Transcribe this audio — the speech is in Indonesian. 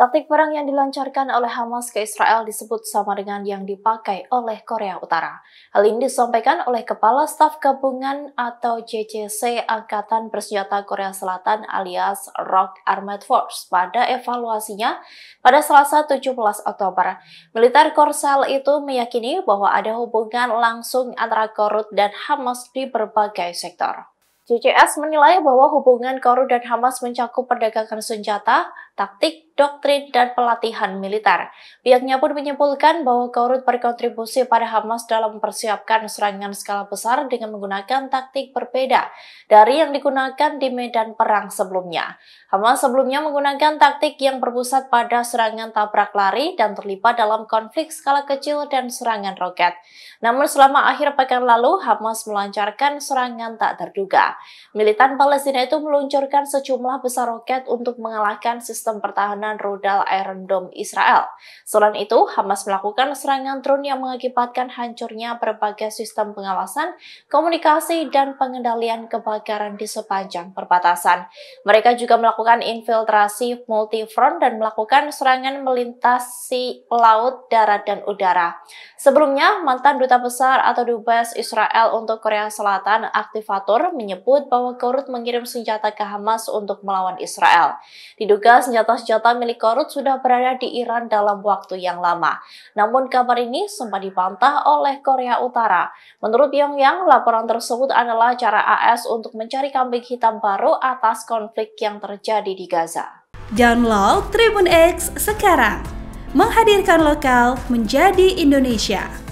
Taktik perang yang dilancarkan oleh Hamas ke Israel disebut sama dengan yang dipakai oleh Korea Utara. Hal ini disampaikan oleh Kepala Staf Gabungan atau JCC Angkatan Bersenjata Korea Selatan alias Rock Armed Force pada evaluasinya pada Selasa 17 Oktober. Militer Korsel itu meyakini bahwa ada hubungan langsung antara Korut dan Hamas di berbagai sektor. JCS menilai bahwa hubungan Korut dan Hamas mencakup perdagangan senjata, taktik, doktrin, dan pelatihan militer. Pihaknya pun menyimpulkan bahwa Korut berkontribusi pada Hamas dalam mempersiapkan serangan skala besar dengan menggunakan taktik berbeda dari yang digunakan di medan perang sebelumnya. Hamas sebelumnya menggunakan taktik yang berpusat pada serangan tabrak lari dan terlibat dalam konflik skala kecil dan serangan roket. Namun selama akhir pekan lalu, Hamas melancarkan serangan tak terduga. Militan Palestina itu meluncurkan sejumlah besar roket untuk mengalahkan sistem pertahanan rudal Iron Dome Israel. Selain itu, Hamas melakukan serangan drone yang mengakibatkan hancurnya berbagai sistem pengawasan, komunikasi, dan pengendalian kebakaran di sepanjang perbatasan. Mereka juga melakukan infiltrasi multifront dan melakukan serangan melintasi laut, darat, dan udara. Sebelumnya, mantan Duta Besar atau Dubes Israel untuk Korea Selatan, Aktivator, menyebut bahwa Korut mengirim senjata ke Hamas untuk melawan Israel. Diduga senjata-senjata milik Korut sudah berada di Iran dalam waktu yang lama. Namun kabar ini sempat dibantah oleh Korea Utara. Menurut Pyongyang, laporan tersebut adalah cara AS untuk mencari kambing hitam baru atas konflik yang terjadi di Gaza. Download Tribun X sekarang. Menghadirkan lokal menjadi Indonesia.